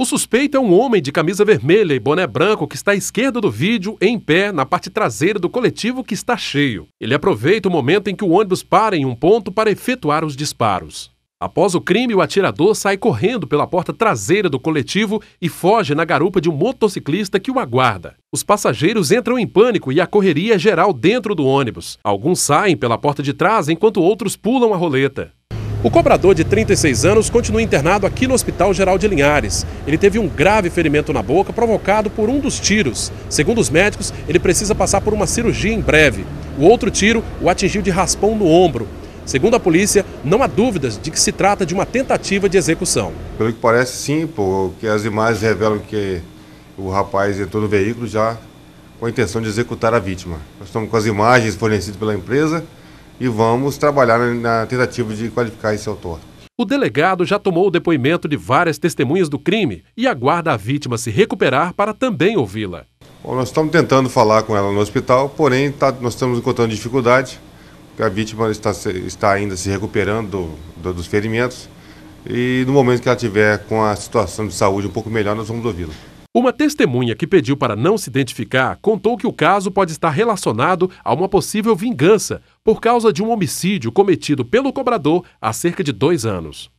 O suspeito é um homem de camisa vermelha e boné branco que está à esquerda do vídeo, em pé, na parte traseira do coletivo que está cheio. Ele aproveita o momento em que o ônibus para em um ponto para efetuar os disparos. Após o crime, o atirador sai correndo pela porta traseira do coletivo e foge na garupa de um motociclista que o aguarda. Os passageiros entram em pânico e a correria é geral dentro do ônibus. Alguns saem pela porta de trás enquanto outros pulam a roleta. O cobrador de 36 anos continua internado aqui no Hospital Geral de Linhares. Ele teve um grave ferimento na boca provocado por um dos tiros. Segundo os médicos, ele precisa passar por uma cirurgia em breve. O outro tiro o atingiu de raspão no ombro. Segundo a polícia, não há dúvidas de que se trata de uma tentativa de execução. Pelo que parece, sim, porque as imagens revelam que o rapaz entrou no veículo já com a intenção de executar a vítima. Nós estamos com as imagens fornecidas pela empresa e vamos trabalhar na tentativa de qualificar esse autor. O delegado já tomou o depoimento de várias testemunhas do crime e aguarda a vítima se recuperar para também ouvi-la. nós estamos tentando falar com ela no hospital, porém tá, nós estamos encontrando dificuldade, porque a vítima está, está ainda se recuperando do, do, dos ferimentos. E no momento que ela tiver com a situação de saúde um pouco melhor, nós vamos ouvi-la. Uma testemunha que pediu para não se identificar contou que o caso pode estar relacionado a uma possível vingança por causa de um homicídio cometido pelo cobrador há cerca de dois anos.